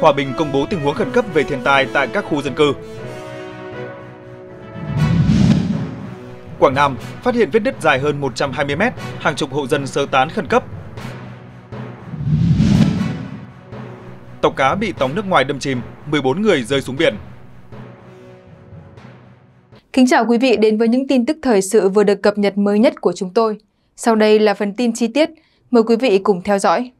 hòa bình công bố tình huống khẩn cấp về thiên tai tại các khu dân cư. Quảng Nam phát hiện vết nứt dài hơn 120 mét, hàng chục hộ dân sơ tán khẩn cấp. Tàu cá bị tàu nước ngoài đâm chìm, 14 người rơi xuống biển. Kính chào quý vị đến với những tin tức thời sự vừa được cập nhật mới nhất của chúng tôi. Sau đây là phần tin chi tiết, mời quý vị cùng theo dõi.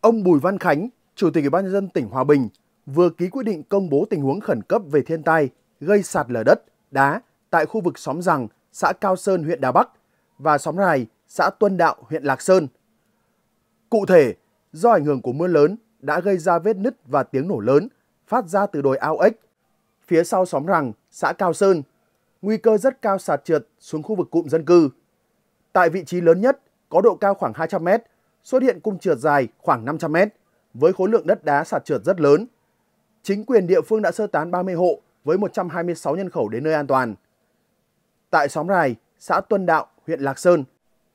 Ông Bùi Văn Khánh, Chủ tịch Ủy ban nhân dân tỉnh Hòa Bình vừa ký quyết định công bố tình huống khẩn cấp về thiên tai gây sạt lở đất, đá tại khu vực xóm Rằng, xã Cao Sơn, huyện Đà Bắc và xóm Rài, xã Tuân Đạo, huyện Lạc Sơn. Cụ thể, do ảnh hưởng của mưa lớn đã gây ra vết nứt và tiếng nổ lớn phát ra từ đồi ao ếch phía sau xóm Rằng, xã Cao Sơn, nguy cơ rất cao sạt trượt xuống khu vực cụm dân cư. Tại vị trí lớn nhất có độ cao khoảng 200 m, xuất hiện cung trượt dài khoảng 500 mét với khối lượng đất đá sạt trượt rất lớn. Chính quyền địa phương đã sơ tán 30 hộ với 126 nhân khẩu đến nơi an toàn. Tại xóm Rài, xã Tuân Đạo, huyện Lạc Sơn,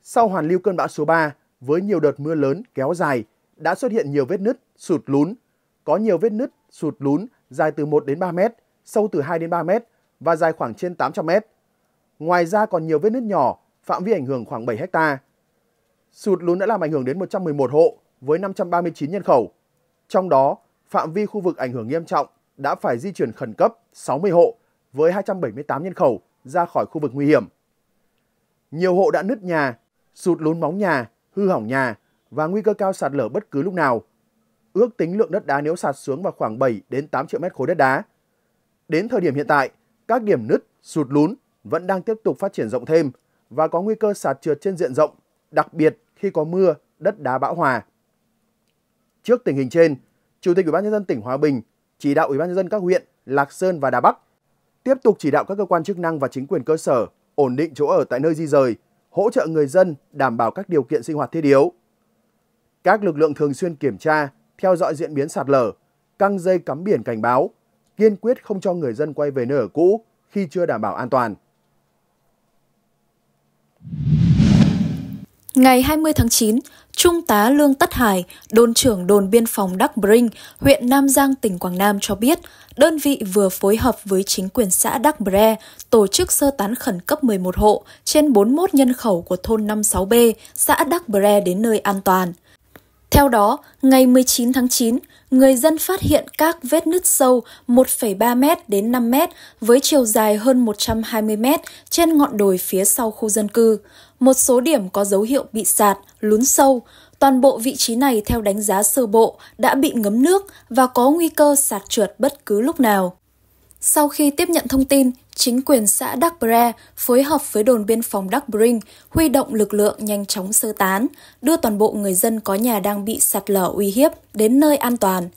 sau hoàn lưu cơn bão số 3 với nhiều đợt mưa lớn kéo dài đã xuất hiện nhiều vết nứt, sụt lún. Có nhiều vết nứt, sụt lún dài từ 1 đến 3 mét, sâu từ 2 đến 3 mét và dài khoảng trên 800 mét. Ngoài ra còn nhiều vết nứt nhỏ, phạm vi ảnh hưởng khoảng 7 hecta. Sụt lún đã làm ảnh hưởng đến 111 hộ, với 539 nhân khẩu. Trong đó, phạm vi khu vực ảnh hưởng nghiêm trọng đã phải di chuyển khẩn cấp 60 hộ với 278 nhân khẩu ra khỏi khu vực nguy hiểm. Nhiều hộ đã nứt nhà, sụt lún móng nhà, hư hỏng nhà và nguy cơ cao sạt lở bất cứ lúc nào. Ước tính lượng đất đá nếu sạt xuống vào khoảng 7 đến 8 triệu mét khối đất đá. Đến thời điểm hiện tại, các điểm nứt, sụt lún vẫn đang tiếp tục phát triển rộng thêm và có nguy cơ sạt trượt trên diện rộng, đặc biệt khi có mưa, đất đá bão hòa. Trước tình hình trên, Chủ tịch Ủy ban nhân dân tỉnh Hòa Bình chỉ đạo Ủy ban nhân dân các huyện Lạc Sơn và Đà Bắc tiếp tục chỉ đạo các cơ quan chức năng và chính quyền cơ sở ổn định chỗ ở tại nơi di rời, hỗ trợ người dân đảm bảo các điều kiện sinh hoạt thiết yếu. Các lực lượng thường xuyên kiểm tra, theo dõi diễn biến sạt lở, căng dây cắm biển cảnh báo, kiên quyết không cho người dân quay về nơi ở cũ khi chưa đảm bảo an toàn. Ngày 20 tháng 9, Trung tá Lương Tất Hải, đồn trưởng đồn biên phòng Đắc Brinh, huyện Nam Giang, tỉnh Quảng Nam cho biết, đơn vị vừa phối hợp với chính quyền xã Đắc Bre tổ chức sơ tán khẩn cấp 11 hộ trên 41 nhân khẩu của thôn 56B, xã Đắc Bre đến nơi an toàn. Theo đó, ngày 19 tháng 9, người dân phát hiện các vết nứt sâu 1,3 m đến 5 m với chiều dài hơn 120 m trên ngọn đồi phía sau khu dân cư. Một số điểm có dấu hiệu bị sạt, lún sâu. Toàn bộ vị trí này theo đánh giá sơ bộ đã bị ngấm nước và có nguy cơ sạt trượt bất cứ lúc nào. Sau khi tiếp nhận thông tin, chính quyền xã Đắc Bre phối hợp với đồn biên phòng Đắc Brinh huy động lực lượng nhanh chóng sơ tán, đưa toàn bộ người dân có nhà đang bị sạt lở uy hiếp đến nơi an toàn.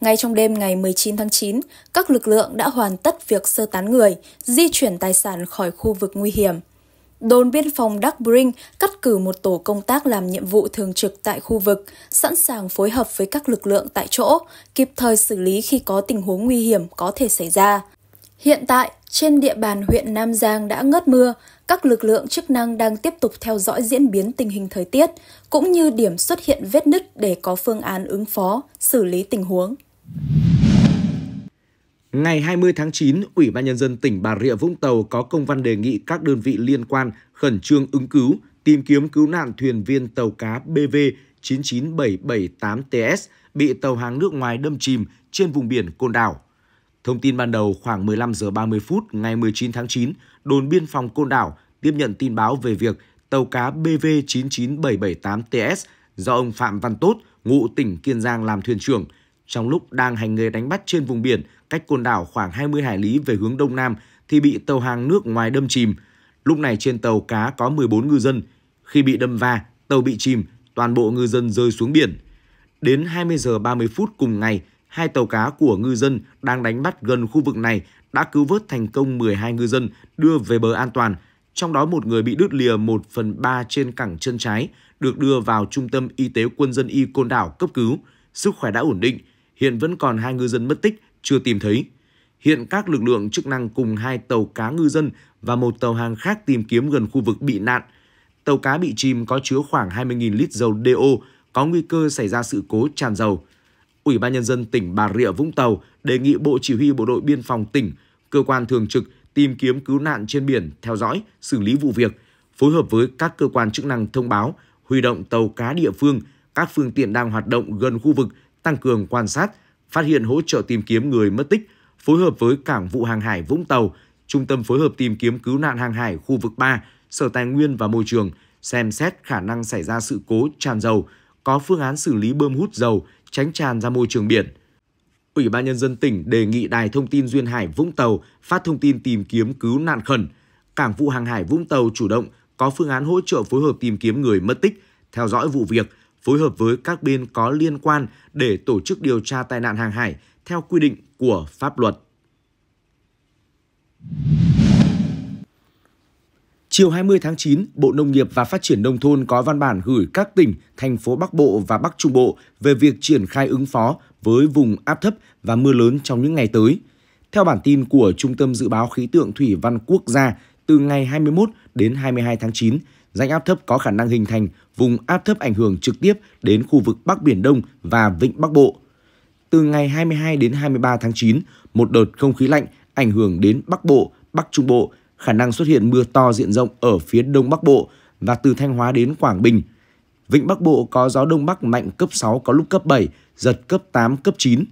Ngay trong đêm ngày 19 tháng 9, các lực lượng đã hoàn tất việc sơ tán người, di chuyển tài sản khỏi khu vực nguy hiểm. Đồn biên phòng Đắc Brinh cắt cử một tổ công tác làm nhiệm vụ thường trực tại khu vực, sẵn sàng phối hợp với các lực lượng tại chỗ, kịp thời xử lý khi có tình huống nguy hiểm có thể xảy ra. Hiện tại, trên địa bàn huyện Nam Giang đã ngớt mưa, các lực lượng chức năng đang tiếp tục theo dõi diễn biến tình hình thời tiết, cũng như điểm xuất hiện vết nứt để có phương án ứng phó, xử lý tình huống. Ngày 20 tháng 9, Ủy ban Nhân dân tỉnh Bà Rịa Vũng Tàu có công văn đề nghị các đơn vị liên quan khẩn trương ứng cứu, tìm kiếm cứu nạn thuyền viên tàu cá BV 99778TS bị tàu hàng nước ngoài đâm chìm trên vùng biển Côn Đảo. Thông tin ban đầu khoảng 15 giờ 30 phút ngày 19 tháng 9, đồn biên phòng Côn Đảo tiếp nhận tin báo về việc tàu cá BV99778TS do ông Phạm Văn Tốt, ngụ tỉnh Kiên Giang làm thuyền trưởng, trong lúc đang hành nghề đánh bắt trên vùng biển cách Côn Đảo khoảng 20 hải lý về hướng đông nam thì bị tàu hàng nước ngoài đâm chìm. Lúc này trên tàu cá có 14 ngư dân. Khi bị đâm va, tàu bị chìm, toàn bộ ngư dân rơi xuống biển. Đến 20 giờ 30 phút cùng ngày, hai tàu cá của ngư dân đang đánh bắt gần khu vực này đã cứu vớt thành công 12 ngư dân đưa về bờ an toàn, trong đó một người bị đứt lìa 1 phần 3 trên cẳng chân trái, được đưa vào Trung tâm Y tế Quân dân Y Côn Đảo cấp cứu. Sức khỏe đã ổn định, hiện vẫn còn hai ngư dân mất tích, chưa tìm thấy. Hiện các lực lượng chức năng cùng hai tàu cá ngư dân và một tàu hàng khác tìm kiếm gần khu vực bị nạn. Tàu cá bị chìm có chứa khoảng 20.000 lít dầu DO, có nguy cơ xảy ra sự cố tràn dầu. Ủy ban Nhân dân tỉnh Bà Rịa Vũng Tàu đề nghị Bộ Chỉ huy Bộ đội Biên phòng tỉnh, cơ quan thường trực tìm kiếm cứu nạn trên biển theo dõi, xử lý vụ việc, phối hợp với các cơ quan chức năng thông báo, huy động tàu cá địa phương, các phương tiện đang hoạt động gần khu vực tăng cường quan sát, phát hiện hỗ trợ tìm kiếm người mất tích, phối hợp với Cảng vụ hàng hải Vũng Tàu, Trung tâm phối hợp tìm kiếm cứu nạn hàng hải khu vực 3, Sở Tài nguyên và Môi trường xem xét khả năng xảy ra sự cố tràn dầu, có phương án xử lý bơm hút dầu tránh tràn ra môi trường biển. Ủy ban nhân dân tỉnh đề nghị Đài Thông tin Duyên Hải Vũng Tàu phát thông tin tìm kiếm cứu nạn khẩn. Cảng vụ hàng hải Vũng Tàu chủ động có phương án hỗ trợ phối hợp tìm kiếm người mất tích, theo dõi vụ việc, phối hợp với các bên có liên quan để tổ chức điều tra tai nạn hàng hải theo quy định của pháp luật. Chiều 20 tháng 9, Bộ Nông nghiệp và Phát triển Nông thôn có văn bản gửi các tỉnh, thành phố Bắc Bộ và Bắc Trung Bộ về việc triển khai ứng phó với vùng áp thấp và mưa lớn trong những ngày tới. Theo bản tin của Trung tâm Dự báo Khí tượng Thủy văn Quốc gia, từ ngày 21 đến 22 tháng 9, rãnh áp thấp có khả năng hình thành vùng áp thấp ảnh hưởng trực tiếp đến khu vực Bắc Biển Đông và Vịnh Bắc Bộ. Từ ngày 22 đến 23 tháng 9, một đợt không khí lạnh ảnh hưởng đến Bắc Bộ, Bắc Trung Bộ khả năng xuất hiện mưa to diện rộng ở phía Đông Bắc Bộ và từ Thanh Hóa đến Quảng Bình. Vịnh Bắc Bộ có gió Đông Bắc mạnh cấp 6 có lúc cấp 7, giật cấp 8, cấp 9.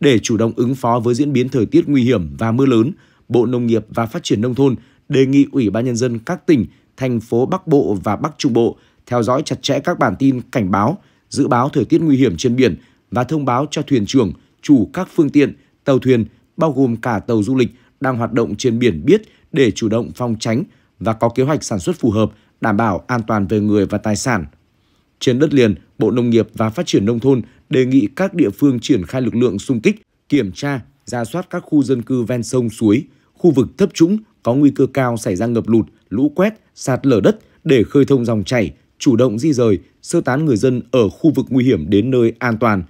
Để chủ động ứng phó với diễn biến thời tiết nguy hiểm và mưa lớn, Bộ Nông nghiệp và Phát triển Nông thôn đề nghị Ủy ban Nhân dân các tỉnh, thành phố Bắc Bộ và Bắc Trung Bộ theo dõi chặt chẽ các bản tin cảnh báo, dự báo thời tiết nguy hiểm trên biển và thông báo cho thuyền trưởng, chủ các phương tiện, tàu thuyền, bao gồm cả tàu du lịch đang hoạt động trên biển biết để chủ động phòng tránh và có kế hoạch sản xuất phù hợp, đảm bảo an toàn về người và tài sản. Trên đất liền, Bộ Nông nghiệp và Phát triển Nông thôn đề nghị các địa phương triển khai lực lượng xung kích, kiểm tra, ra soát các khu dân cư ven sông suối, khu vực thấp trũng có nguy cơ cao xảy ra ngập lụt, lũ quét, sạt lở đất để khơi thông dòng chảy, chủ động di rời, sơ tán người dân ở khu vực nguy hiểm đến nơi an toàn,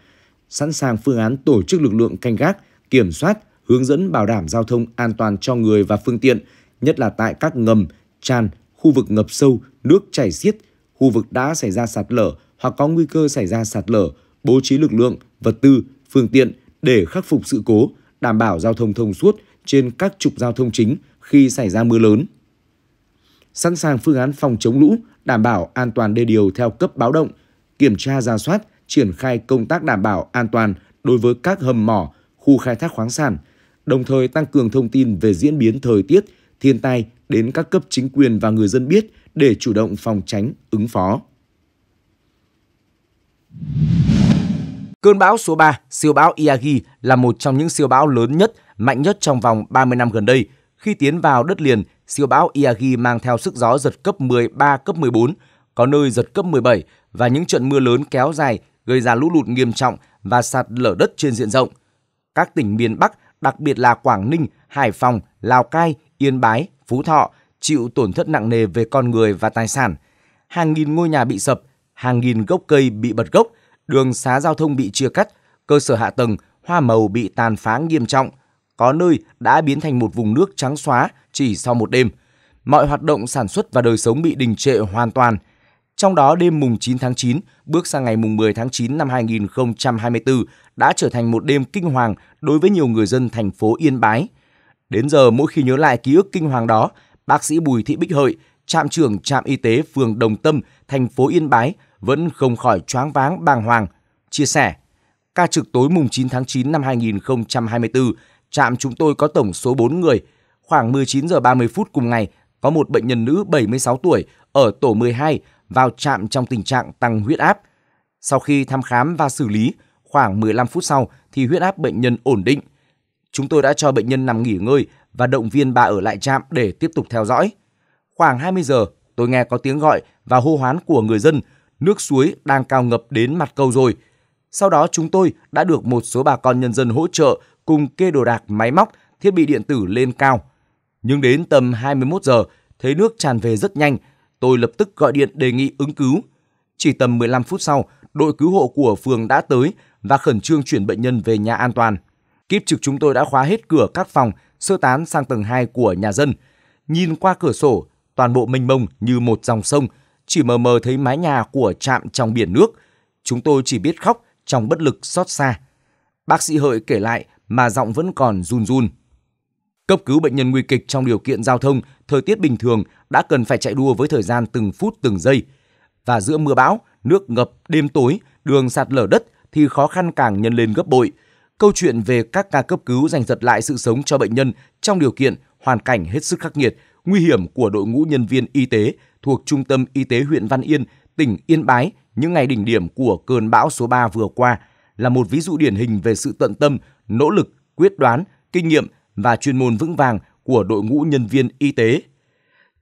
sẵn sàng phương án tổ chức lực lượng canh gác, kiểm soát, hướng dẫn bảo đảm giao thông an toàn cho người và phương tiện, nhất là tại các ngầm, tràn, khu vực ngập sâu, nước chảy xiết, khu vực đã xảy ra sạt lở hoặc có nguy cơ xảy ra sạt lở, bố trí lực lượng, vật tư, phương tiện để khắc phục sự cố, đảm bảo giao thông thông suốt trên các trục giao thông chính khi xảy ra mưa lớn. Sẵn sàng phương án phòng chống lũ, đảm bảo an toàn đê điều theo cấp báo động, kiểm tra ra soát, triển khai công tác đảm bảo an toàn đối với các hầm mỏ, khu khai thác khoáng sản, đồng thời tăng cường thông tin về diễn biến thời tiết, thiên tai đến các cấp chính quyền và người dân biết để chủ động phòng tránh, ứng phó. Cơn bão số 3, siêu bão Iagi là một trong những siêu bão lớn nhất, mạnh nhất trong vòng 30 năm gần đây. Khi tiến vào đất liền, siêu bão Iagi mang theo sức gió giật cấp 13, cấp 14, có nơi giật cấp 17 và những trận mưa lớn kéo dài gây ra lũ lụt nghiêm trọng và sạt lở đất trên diện rộng – các tỉnh miền Bắc, đặc biệt là Quảng Ninh, Hải Phòng, Lào Cai, Yên Bái, Phú Thọ chịu tổn thất nặng nề về con người và tài sản. Hàng nghìn ngôi nhà bị sập, hàng nghìn gốc cây bị bật gốc, đường xá giao thông bị chia cắt, cơ sở hạ tầng, hoa màu bị tàn phá nghiêm trọng, có nơi đã biến thành một vùng nước trắng xóa chỉ sau một đêm. Mọi hoạt động sản xuất và đời sống bị đình trệ hoàn toàn – trong đó đêm mùng 9 tháng 9 bước sang ngày mùng 10 tháng 9 năm 2024 đã trở thành một đêm kinh hoàng đối với nhiều người dân thành phố Yên Bái. Đến giờ mỗi khi nhớ lại ký ức kinh hoàng đó, bác sĩ Bùi Thị Bích Hợi, trạm trưởng trạm y tế phường Đồng Tâm, thành phố Yên Bái vẫn không khỏi choáng váng bàng hoàng, chia sẻ. Ca trực tối mùng 9 tháng 9 năm 2024, trạm chúng tôi có tổng số 4 người. Khoảng 19 giờ 30 phút cùng ngày, có một bệnh nhân nữ 76 tuổi ở tổ 12 vào trạm trong tình trạng tăng huyết áp. Sau khi thăm khám và xử lý, khoảng 15 phút sau thì huyết áp bệnh nhân ổn định. Chúng tôi đã cho bệnh nhân nằm nghỉ ngơi và động viên bà ở lại trạm để tiếp tục theo dõi. Khoảng 20 giờ, tôi nghe có tiếng gọi và hô hoán của người dân, nước suối đang cao ngập đến mặt cầu rồi. Sau đó chúng tôi đã được một số bà con nhân dân hỗ trợ cùng kê đồ đạc máy móc, thiết bị điện tử lên cao. Nhưng đến tầm 21 giờ, thấy nước tràn về rất nhanh Tôi lập tức gọi điện đề nghị ứng cứu. Chỉ tầm 15 phút sau, đội cứu hộ của phường đã tới và khẩn trương chuyển bệnh nhân về nhà an toàn. kiếp trực chúng tôi đã khóa hết cửa các phòng, sơ tán sang tầng 2 của nhà dân. Nhìn qua cửa sổ, toàn bộ mênh mông như một dòng sông, chỉ mờ mờ thấy mái nhà của trạm trong biển nước. Chúng tôi chỉ biết khóc trong bất lực xót xa. Bác sĩ Hợi kể lại mà giọng vẫn còn run run. Cấp cứu bệnh nhân nguy kịch trong điều kiện giao thông, thời tiết bình thường đã cần phải chạy đua với thời gian từng phút từng giây. Và giữa mưa bão, nước ngập, đêm tối, đường sạt lở đất thì khó khăn càng nhân lên gấp bội. Câu chuyện về các ca cấp cứu giành giật lại sự sống cho bệnh nhân trong điều kiện hoàn cảnh hết sức khắc nghiệt, nguy hiểm của đội ngũ nhân viên y tế thuộc Trung tâm Y tế huyện Văn Yên, tỉnh Yên Bái những ngày đỉnh điểm của cơn bão số 3 vừa qua là một ví dụ điển hình về sự tận tâm, nỗ lực, quyết đoán, kinh nghiệm và chuyên môn vững vàng của đội ngũ nhân viên y tế.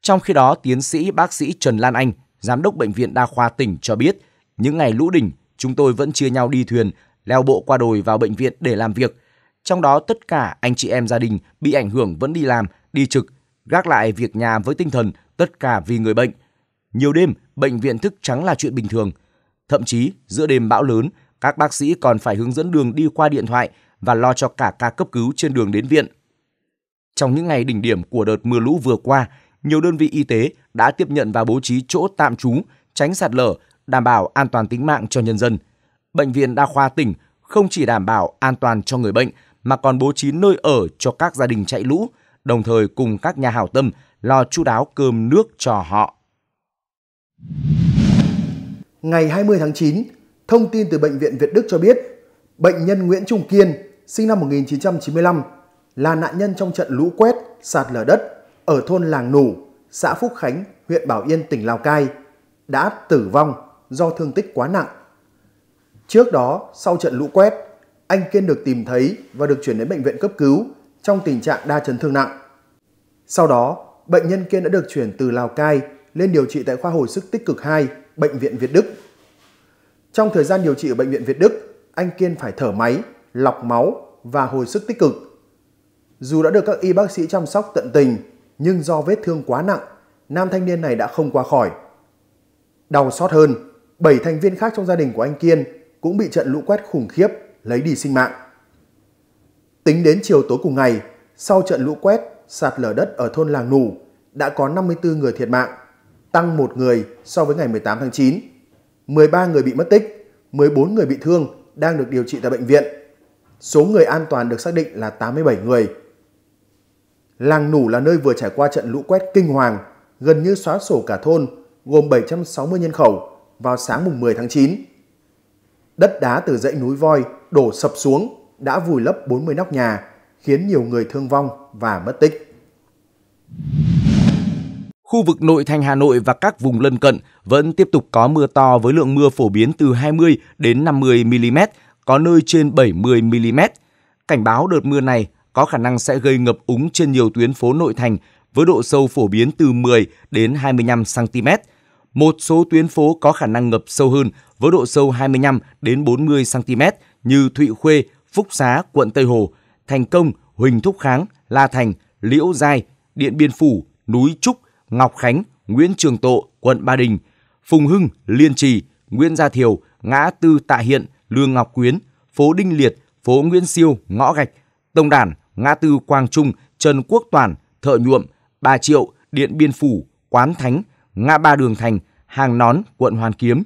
Trong khi đó, tiến sĩ bác sĩ Trần Lan Anh, giám đốc bệnh viện đa khoa tỉnh cho biết, những ngày lũ đỉnh, chúng tôi vẫn chia nhau đi thuyền, leo bộ qua đồi vào bệnh viện để làm việc. Trong đó tất cả anh chị em gia đình bị ảnh hưởng vẫn đi làm, đi trực, gác lại việc nhà với tinh thần tất cả vì người bệnh. Nhiều đêm, bệnh viện thức trắng là chuyện bình thường. Thậm chí, giữa đêm bão lớn, các bác sĩ còn phải hướng dẫn đường đi qua điện thoại và lo cho cả ca cấp cứu trên đường đến viện. Trong những ngày đỉnh điểm của đợt mưa lũ vừa qua, nhiều đơn vị y tế đã tiếp nhận và bố trí chỗ tạm trú, tránh sạt lở, đảm bảo an toàn tính mạng cho nhân dân. Bệnh viện đa khoa tỉnh không chỉ đảm bảo an toàn cho người bệnh mà còn bố trí nơi ở cho các gia đình chạy lũ, đồng thời cùng các nhà hảo tâm lo chu đáo cơm nước cho họ. Ngày 20 tháng 9, thông tin từ Bệnh viện Việt Đức cho biết, bệnh nhân Nguyễn Trung Kiên, sinh năm 1995, là nạn nhân trong trận lũ quét, sạt lở đất ở thôn Làng Nủ, xã Phúc Khánh, huyện Bảo Yên, tỉnh Lào Cai, đã tử vong do thương tích quá nặng. Trước đó, sau trận lũ quét, anh Kiên được tìm thấy và được chuyển đến bệnh viện cấp cứu trong tình trạng đa chấn thương nặng. Sau đó, bệnh nhân Kiên đã được chuyển từ Lào Cai lên điều trị tại khoa hồi sức tích cực 2, Bệnh viện Việt Đức. Trong thời gian điều trị ở Bệnh viện Việt Đức, anh Kiên phải thở máy, lọc máu và hồi sức tích cực dù đã được các y bác sĩ chăm sóc tận tình, nhưng do vết thương quá nặng, nam thanh niên này đã không qua khỏi. Đau xót hơn, 7 thành viên khác trong gia đình của anh Kiên cũng bị trận lũ quét khủng khiếp lấy đi sinh mạng. Tính đến chiều tối cùng ngày, sau trận lũ quét, sạt lở đất ở thôn Làng Nù đã có 54 người thiệt mạng, tăng 1 người so với ngày 18 tháng 9. 13 người bị mất tích, 14 người bị thương đang được điều trị tại bệnh viện. Số người an toàn được xác định là 87 người. Làng Nủ là nơi vừa trải qua trận lũ quét kinh hoàng, gần như xóa sổ cả thôn, gồm 760 nhân khẩu vào sáng mùng 10 tháng 9. Đất đá từ dãy núi voi đổ sập xuống đã vùi lấp 40 nóc nhà, khiến nhiều người thương vong và mất tích. Khu vực nội thành Hà Nội và các vùng lân cận vẫn tiếp tục có mưa to với lượng mưa phổ biến từ 20 đến 50 mm, có nơi trên 70 mm. Cảnh báo đợt mưa này có khả năng sẽ gây ngập úng trên nhiều tuyến phố nội thành với độ sâu phổ biến từ 10 đến 25 cm. Một số tuyến phố có khả năng ngập sâu hơn với độ sâu 25 đến 40 cm như Thụy Khuê, Phúc Xá, quận Tây Hồ, Thành Công, Huỳnh Thúc Kháng, La Thành, Liễu Giai, Điện Biên Phủ, Núi Trúc, Ngọc Khánh, Nguyễn Trường Tộ, quận Ba Đình, Phùng Hưng, Liên Trì, Nguyễn Gia Thiều, ngã tư Tạ Hiện, Lương Ngọc Quyến, phố Đinh Liệt, phố Nguyễn Siêu, ngõ Gạch, Tông Đản, ngã tư Quang Trung, Trần Quốc Toàn, Thợ Nhuộm, Ba Triệu, Điện Biên Phủ, Quán Thánh, ngã ba Đường Thành, Hàng Nón, quận Hoàn Kiếm,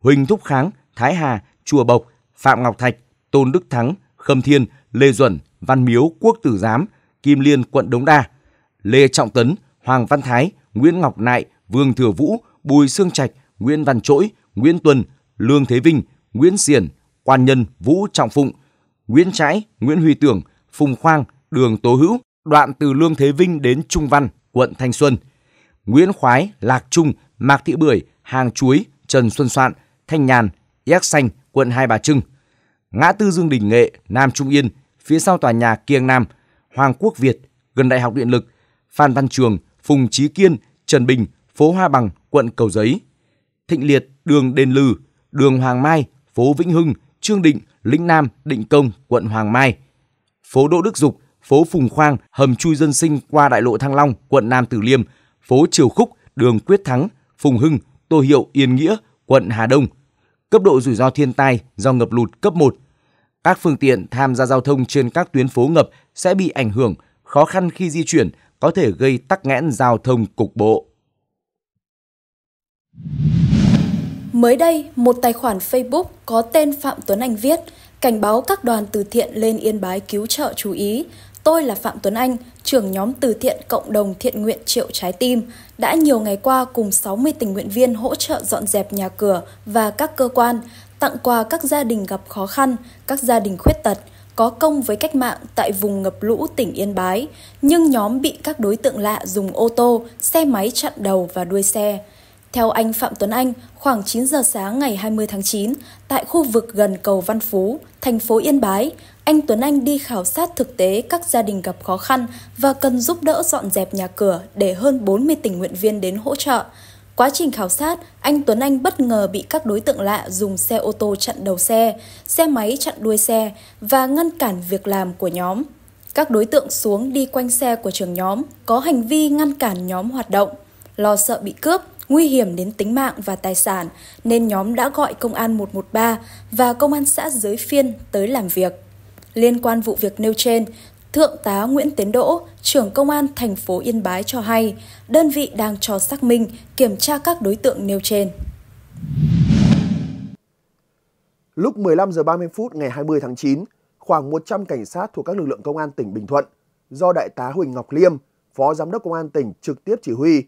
Huỳnh Thúc Kháng, Thái Hà, Chùa Bộc, Phạm Ngọc Thạch, Tôn Đức Thắng, Khâm Thiên, Lê Duẩn, Văn Miếu, Quốc Tử Giám, Kim Liên, quận Đống Đa, Lê Trọng Tấn, Hoàng Văn Thái, Nguyễn Ngọc Nại, Vương Thừa Vũ, Bùi Sương Trạch, Nguyễn Văn Trỗi, Nguyễn Tuân, Lương Thế Vinh, Nguyễn Xiển, Quan Nhân, Vũ Trọng Phụng, Nguyễn Trãi, Nguyễn Huy Tưởng, Phùng Khoang, đường Tố Hữu, đoạn từ Lương Thế Vinh đến Trung Văn, quận Thanh Xuân. Nguyễn Khoái, Lạc Trung, Mạc Thị Bưởi, Hàng Chuối, Trần Xuân Soạn, Thanh Nhàn, Yác Xanh, quận Hai Bà Trưng. Ngã tư Dương Đình Nghệ, Nam Trung Yên, phía sau tòa nhà Kiêng Nam, Hoàng Quốc Việt, gần Đại học Điện lực, Phan Văn Trường, Phùng Chí Kiên, Trần Bình, phố Hoa Bằng, quận Cầu Giấy. Thịnh Liệt, đường Đền Lừ, đường Hoàng Mai, phố Vĩnh Hưng, Trương Định, Lĩnh Nam, Định Công, quận Hoàng Mai – phố Đỗ Đức Dục, phố Phùng Khoang, hầm chui dân sinh qua đại lộ Thăng Long, quận Nam Từ Liêm, phố Triều Khúc, đường Quyết Thắng, Phùng Hưng, Tô Hiệu, Yên Nghĩa, quận Hà Đông. Cấp độ rủi ro thiên tai do ngập lụt cấp 1. Các phương tiện tham gia giao thông trên các tuyến phố ngập sẽ bị ảnh hưởng, khó khăn khi di chuyển, có thể gây tắc nghẽn giao thông cục bộ. Mới đây, một tài khoản Facebook có tên Phạm Tuấn Anh viết – Cảnh báo các đoàn từ thiện lên Yên Bái cứu trợ chú ý. Tôi là Phạm Tuấn Anh, trưởng nhóm từ thiện cộng đồng thiện nguyện Triệu Trái Tim, đã nhiều ngày qua cùng 60 tình nguyện viên hỗ trợ dọn dẹp nhà cửa và các cơ quan, tặng quà các gia đình gặp khó khăn, các gia đình khuyết tật, có công với cách mạng tại vùng ngập lũ tỉnh Yên Bái, nhưng nhóm bị các đối tượng lạ dùng ô tô, xe máy chặn đầu và đuôi xe. Theo anh Phạm Tuấn Anh, khoảng 9 giờ sáng ngày 20 tháng 9, tại khu vực gần cầu Văn Phú, thành phố Yên Bái, anh Tuấn Anh đi khảo sát thực tế các gia đình gặp khó khăn và cần giúp đỡ dọn dẹp nhà cửa để hơn 40 tình nguyện viên đến hỗ trợ. Quá trình khảo sát, anh Tuấn Anh bất ngờ bị các đối tượng lạ dùng xe ô tô chặn đầu xe, xe máy chặn đuôi xe và ngăn cản việc làm của nhóm. Các đối tượng xuống đi quanh xe của trưởng nhóm, có hành vi ngăn cản nhóm hoạt động. Lo sợ bị cướp, nguy hiểm đến tính mạng và tài sản nên nhóm đã gọi công an 113 và công an xã Giới Phiên tới làm việc. Liên quan vụ việc nêu trên, Thượng tá Nguyễn Tiến Đỗ, trưởng công an thành phố Yên Bái cho hay, đơn vị đang cho xác minh, kiểm tra các đối tượng nêu trên. Lúc 15 giờ 30 phút ngày 20 tháng 9, khoảng 100 cảnh sát thuộc các lực lượng công an tỉnh Bình Thuận do đại tá Huỳnh Ngọc Liêm, phó giám đốc công an tỉnh trực tiếp chỉ huy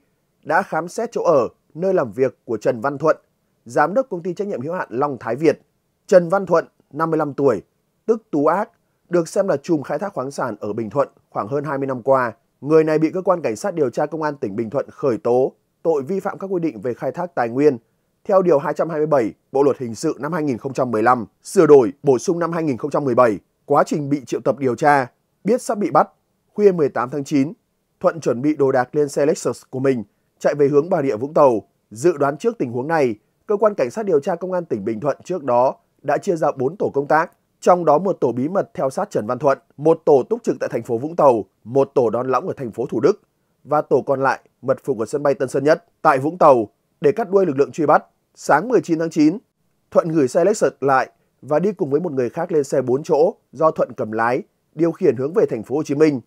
đã khám xét chỗ ở, nơi làm việc của Trần Văn Thuận, giám đốc công ty trách nhiệm hữu hạn Long Thái Việt. Trần Văn Thuận, 55 tuổi, tức Tú Ác, được xem là chùm khai thác khoáng sản ở Bình Thuận khoảng hơn 20 năm qua. Người này bị cơ quan cảnh sát điều tra công an tỉnh Bình Thuận khởi tố tội vi phạm các quy định về khai thác tài nguyên theo điều 227 Bộ luật hình sự năm 2015 sửa đổi bổ sung năm 2017. Quá trình bị triệu tập điều tra, biết sắp bị bắt, khuya 18 tháng 9, Thuận chuẩn bị đồ đạc lên xe Lexus của mình chạy về hướng Bà Rịa Vũng Tàu. Dự đoán trước tình huống này, cơ quan cảnh sát điều tra công an tỉnh Bình Thuận trước đó đã chia ra 4 tổ công tác, trong đó một tổ bí mật theo sát Trần Văn Thuận, một tổ túc trực tại thành phố Vũng Tàu, một tổ đón lõng ở thành phố Thủ Đức và tổ còn lại mật phục ở sân bay Tân Sơn Nhất tại Vũng Tàu để cắt đuôi lực lượng truy bắt. Sáng 19 tháng 9, Thuận gửi xe Lexus lại và đi cùng với một người khác lên xe 4 chỗ do Thuận cầm lái, điều khiển hướng về thành phố Hồ Chí Minh.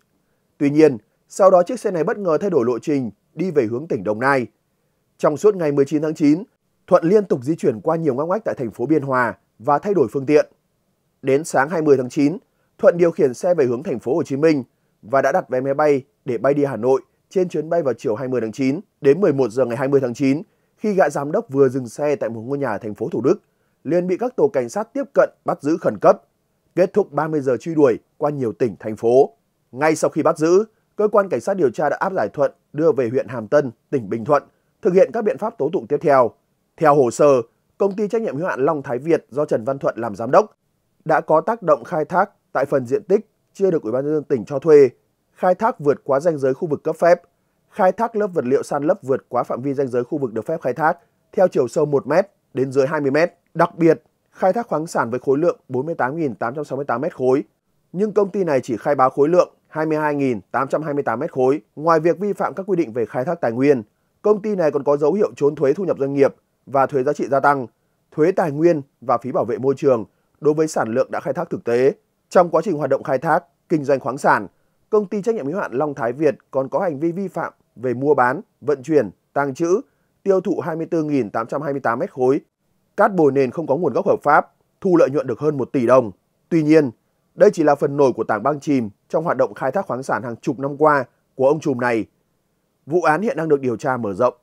Tuy nhiên, sau đó chiếc xe này bất ngờ thay đổi lộ trình đi về hướng tỉnh Đồng Nai. Trong suốt ngày 19 tháng 9, Thuận liên tục di chuyển qua nhiều ngóc ngách tại thành phố Biên Hòa và thay đổi phương tiện. Đến sáng 20 tháng 9, Thuận điều khiển xe về hướng thành phố Hồ Chí Minh và đã đặt vé máy bay để bay đi Hà Nội trên chuyến bay vào chiều 20 tháng 9 đến 11 giờ ngày 20 tháng 9 khi gã giám đốc vừa dừng xe tại một ngôi nhà ở thành phố Thủ Đức, liền bị các tổ cảnh sát tiếp cận bắt giữ khẩn cấp. Kết thúc 30 giờ truy đuổi qua nhiều tỉnh thành phố. Ngay sau khi bắt giữ, cơ quan cảnh sát điều tra đã áp giải Thuận đưa về huyện Hàm Tân, tỉnh Bình Thuận, thực hiện các biện pháp tố tụng tiếp theo. Theo hồ sơ, công ty trách nhiệm hữu hạn Long Thái Việt do Trần Văn Thuận làm giám đốc đã có tác động khai thác tại phần diện tích chưa được Ủy ban nhân dân tỉnh cho thuê, khai thác vượt quá ranh giới khu vực cấp phép, khai thác lớp vật liệu san lấp vượt quá phạm vi ranh giới khu vực được phép khai thác theo chiều sâu 1 m đến dưới 20 m, đặc biệt khai thác khoáng sản với khối lượng 48.868 m khối, nhưng công ty này chỉ khai báo khối lượng 22.828 mét khối. Ngoài việc vi phạm các quy định về khai thác tài nguyên, công ty này còn có dấu hiệu trốn thuế thu nhập doanh nghiệp và thuế giá trị gia tăng, thuế tài nguyên và phí bảo vệ môi trường đối với sản lượng đã khai thác thực tế. Trong quá trình hoạt động khai thác, kinh doanh khoáng sản, công ty trách nhiệm hữu hạn Long Thái Việt còn có hành vi vi phạm về mua bán, vận chuyển, tàng trữ, tiêu thụ 24.828 mét khối cát bồi nền không có nguồn gốc hợp pháp, thu lợi nhuận được hơn 1 tỷ đồng. Tuy nhiên, đây chỉ là phần nổi của tảng băng chìm trong hoạt động khai thác khoáng sản hàng chục năm qua của ông trùm này. Vụ án hiện đang được điều tra mở rộng.